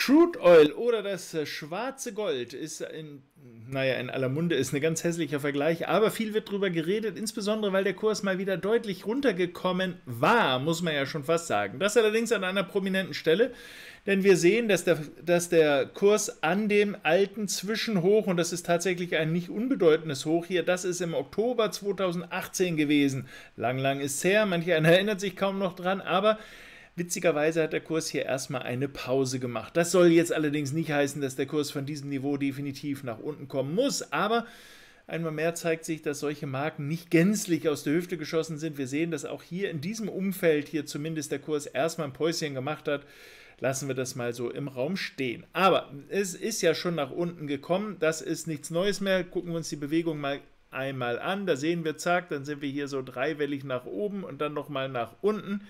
Crude Oil oder das äh, schwarze Gold ist in, naja, in aller Munde ist ein ganz hässlicher Vergleich, aber viel wird drüber geredet, insbesondere weil der Kurs mal wieder deutlich runtergekommen war, muss man ja schon fast sagen. Das allerdings an einer prominenten Stelle, denn wir sehen, dass der, dass der Kurs an dem alten Zwischenhoch, und das ist tatsächlich ein nicht unbedeutendes Hoch hier, das ist im Oktober 2018 gewesen. Lang, lang ist es her, manch einer erinnert sich kaum noch dran, aber Witzigerweise hat der Kurs hier erstmal eine Pause gemacht. Das soll jetzt allerdings nicht heißen, dass der Kurs von diesem Niveau definitiv nach unten kommen muss, aber Einmal mehr zeigt sich, dass solche Marken nicht gänzlich aus der Hüfte geschossen sind. Wir sehen, dass auch hier in diesem Umfeld hier zumindest der Kurs erstmal ein Päuschen gemacht hat. Lassen wir das mal so im Raum stehen. Aber es ist ja schon nach unten gekommen. Das ist nichts Neues mehr. Gucken wir uns die Bewegung mal einmal an. Da sehen wir, zack, dann sind wir hier so dreiwellig nach oben und dann nochmal nach unten.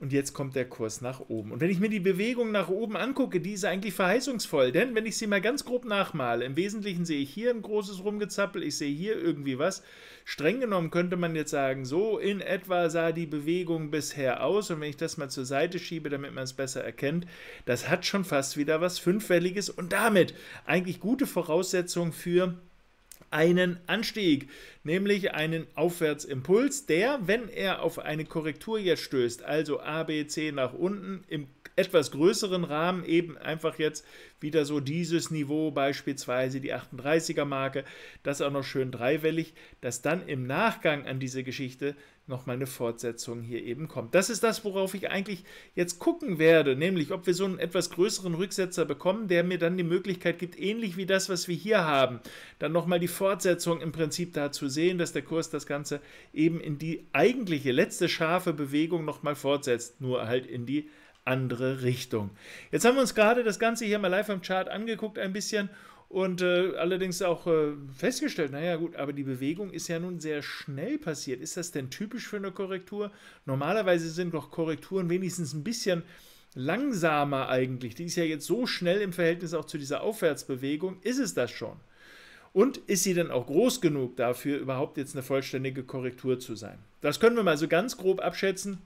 Und jetzt kommt der Kurs nach oben. Und wenn ich mir die Bewegung nach oben angucke, die ist eigentlich verheißungsvoll. Denn wenn ich sie mal ganz grob nachmale, im Wesentlichen sehe ich hier ein großes Rumgezappel, ich sehe hier irgendwie was. Streng genommen könnte man jetzt sagen, so in etwa sah die Bewegung bisher aus. Und wenn ich das mal zur Seite schiebe, damit man es besser erkennt, das hat schon fast wieder was Fünfwelliges und damit eigentlich gute Voraussetzungen für einen Anstieg, nämlich einen Aufwärtsimpuls, der, wenn er auf eine Korrektur jetzt stößt, also ABC nach unten, im etwas größeren Rahmen eben einfach jetzt wieder so dieses Niveau, beispielsweise die 38er Marke, das auch noch schön dreiwellig, dass dann im Nachgang an diese Geschichte nochmal eine Fortsetzung hier eben kommt. Das ist das, worauf ich eigentlich jetzt gucken werde, nämlich ob wir so einen etwas größeren Rücksetzer bekommen, der mir dann die Möglichkeit gibt, ähnlich wie das, was wir hier haben, dann nochmal die Fortsetzung im Prinzip da zu sehen, dass der Kurs das Ganze eben in die eigentliche letzte scharfe Bewegung nochmal fortsetzt, nur halt in die andere Richtung. Jetzt haben wir uns gerade das Ganze hier mal live am Chart angeguckt ein bisschen und äh, allerdings auch äh, festgestellt, naja gut, aber die Bewegung ist ja nun sehr schnell passiert. Ist das denn typisch für eine Korrektur? Normalerweise sind doch Korrekturen wenigstens ein bisschen langsamer eigentlich. Die ist ja jetzt so schnell im Verhältnis auch zu dieser Aufwärtsbewegung. Ist es das schon? Und ist sie denn auch groß genug dafür, überhaupt jetzt eine vollständige Korrektur zu sein? Das können wir mal so ganz grob abschätzen.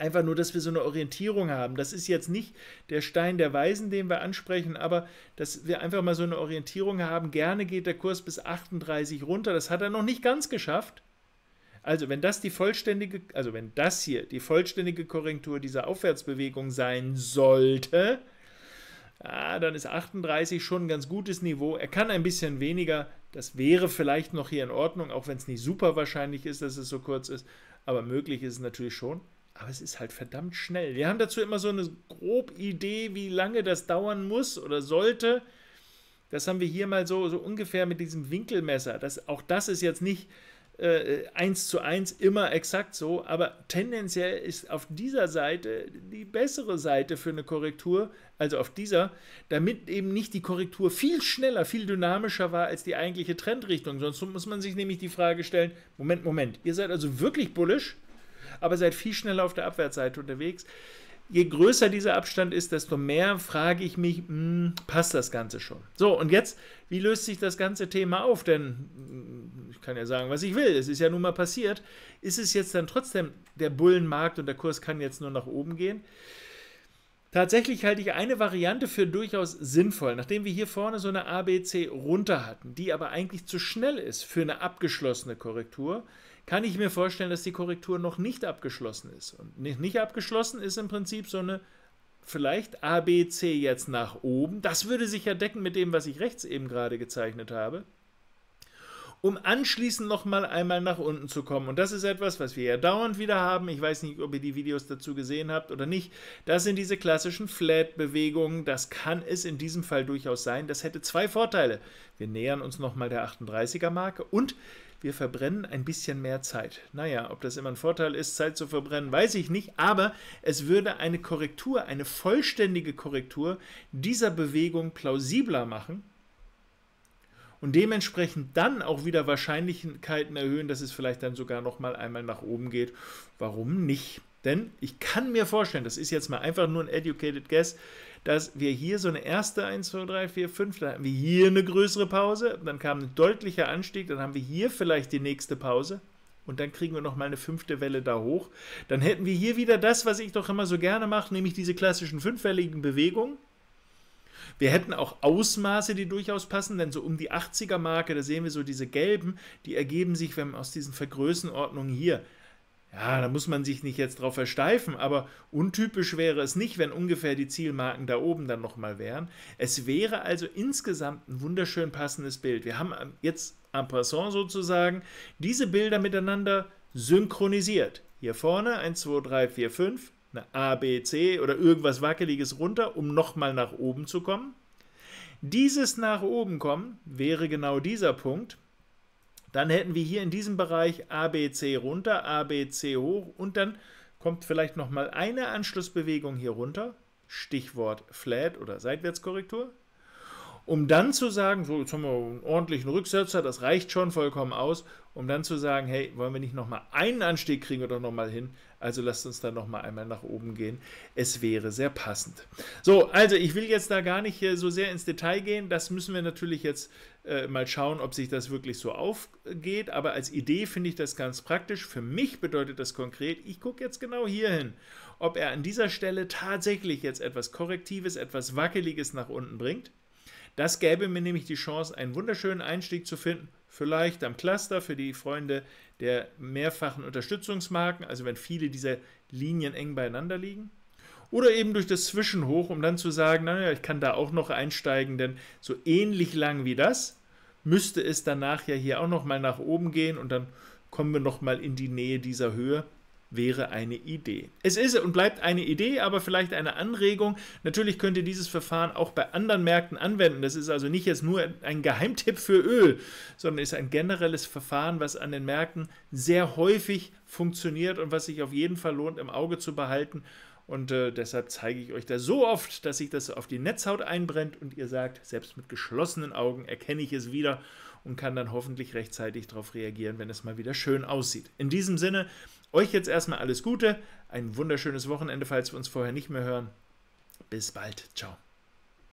Einfach nur, dass wir so eine Orientierung haben. Das ist jetzt nicht der Stein der Weisen, den wir ansprechen, aber dass wir einfach mal so eine Orientierung haben. Gerne geht der Kurs bis 38 runter. Das hat er noch nicht ganz geschafft. Also, wenn das die vollständige, also wenn das hier die vollständige Korrektur dieser Aufwärtsbewegung sein sollte, ja, dann ist 38 schon ein ganz gutes Niveau. Er kann ein bisschen weniger. Das wäre vielleicht noch hier in Ordnung, auch wenn es nicht super wahrscheinlich ist, dass es so kurz ist. Aber möglich ist es natürlich schon. Aber es ist halt verdammt schnell. Wir haben dazu immer so eine grobe Idee, wie lange das dauern muss oder sollte. Das haben wir hier mal so, so ungefähr mit diesem Winkelmesser. Das, auch das ist jetzt nicht äh, eins zu eins immer exakt so, aber tendenziell ist auf dieser Seite die bessere Seite für eine Korrektur, also auf dieser, damit eben nicht die Korrektur viel schneller, viel dynamischer war als die eigentliche Trendrichtung. Sonst muss man sich nämlich die Frage stellen: Moment, Moment, ihr seid also wirklich bullisch? aber seid viel schneller auf der Abwärtsseite unterwegs. Je größer dieser Abstand ist, desto mehr frage ich mich, mh, hm, passt das Ganze schon? So, und jetzt, wie löst sich das ganze Thema auf? Denn hm, ich kann ja sagen, was ich will, es ist ja nun mal passiert. Ist es jetzt dann trotzdem der Bullenmarkt und der Kurs kann jetzt nur nach oben gehen? Tatsächlich halte ich eine Variante für durchaus sinnvoll, nachdem wir hier vorne so eine ABC runter hatten, die aber eigentlich zu schnell ist für eine abgeschlossene Korrektur, kann ich mir vorstellen, dass die Korrektur noch nicht abgeschlossen ist. Und nicht, nicht abgeschlossen ist im Prinzip so eine vielleicht ABC jetzt nach oben. Das würde sich ja decken mit dem, was ich rechts eben gerade gezeichnet habe um anschließend nochmal einmal nach unten zu kommen. Und das ist etwas, was wir ja dauernd wieder haben. Ich weiß nicht, ob ihr die Videos dazu gesehen habt oder nicht. Das sind diese klassischen Flat-Bewegungen. Das kann es in diesem Fall durchaus sein. Das hätte zwei Vorteile. Wir nähern uns nochmal der 38er-Marke und wir verbrennen ein bisschen mehr Zeit. Naja, ob das immer ein Vorteil ist, Zeit zu verbrennen, weiß ich nicht, aber es würde eine Korrektur, eine vollständige Korrektur dieser Bewegung plausibler machen und dementsprechend dann auch wieder Wahrscheinlichkeiten erhöhen, dass es vielleicht dann sogar noch mal einmal nach oben geht. Warum nicht? Denn ich kann mir vorstellen, das ist jetzt mal einfach nur ein educated guess, dass wir hier so eine erste 1, 2, 3, 4, 5, dann hatten wir hier eine größere Pause, dann kam ein deutlicher Anstieg, dann haben wir hier vielleicht die nächste Pause und dann kriegen wir nochmal eine fünfte Welle da hoch. Dann hätten wir hier wieder das, was ich doch immer so gerne mache, nämlich diese klassischen fünfwelligen Bewegungen. Wir hätten auch Ausmaße, die durchaus passen, denn so um die 80er-Marke, da sehen wir so diese gelben, die ergeben sich, wenn man aus diesen Vergrößenordnungen hier ja, da muss man sich nicht jetzt drauf versteifen, aber untypisch wäre es nicht, wenn ungefähr die Zielmarken da oben dann nochmal wären. Es wäre also insgesamt ein wunderschön passendes Bild. Wir haben ähm, jetzt en passant sozusagen diese Bilder miteinander synchronisiert. Hier vorne 1, 2, 3, 4, 5, eine A, B, C oder irgendwas Wackeliges runter, um nochmal nach oben zu kommen. Dieses nach oben kommen wäre genau dieser Punkt. Dann hätten wir hier in diesem Bereich ABC runter, ABC hoch und dann kommt vielleicht nochmal eine Anschlussbewegung hier runter, Stichwort Flat oder Seitwärtskorrektur, um dann zu sagen, so, jetzt haben wir einen ordentlichen Rücksetzer, das reicht schon vollkommen aus, um dann zu sagen, hey, wollen wir nicht nochmal einen Anstieg kriegen oder nochmal hin, also lasst uns dann nochmal einmal nach oben gehen. Es wäre sehr passend. So, also ich will jetzt da gar nicht äh, so sehr ins Detail gehen, das müssen wir natürlich jetzt äh, mal schauen, ob sich das wirklich so aufgeht, aber als Idee finde ich das ganz praktisch. Für mich bedeutet das konkret, ich gucke jetzt genau hier hin, ob er an dieser Stelle tatsächlich jetzt etwas Korrektives, etwas Wackeliges nach unten bringt. Das gäbe mir nämlich die Chance, einen wunderschönen Einstieg zu finden vielleicht am Cluster für die Freunde der mehrfachen Unterstützungsmarken, also wenn viele dieser Linien eng beieinander liegen. Oder eben durch das Zwischenhoch, um dann zu sagen, naja, ich kann da auch noch einsteigen, denn so ähnlich lang wie das müsste es danach ja hier auch noch mal nach oben gehen und dann kommen wir noch mal in die Nähe dieser Höhe wäre eine Idee. Es ist und bleibt eine Idee, aber vielleicht eine Anregung. Natürlich könnt ihr dieses Verfahren auch bei anderen Märkten anwenden. Das ist also nicht jetzt nur ein Geheimtipp für Öl, sondern ist ein generelles Verfahren, was an den Märkten sehr häufig funktioniert und was sich auf jeden Fall lohnt, im Auge zu behalten. Und äh, deshalb zeige ich euch da so oft, dass sich das auf die Netzhaut einbrennt und ihr sagt, selbst mit geschlossenen Augen erkenne ich es wieder und kann dann hoffentlich rechtzeitig darauf reagieren, wenn es mal wieder schön aussieht. In diesem Sinne euch jetzt erstmal alles Gute, ein wunderschönes Wochenende, falls wir uns vorher nicht mehr hören. Bis bald. Ciao.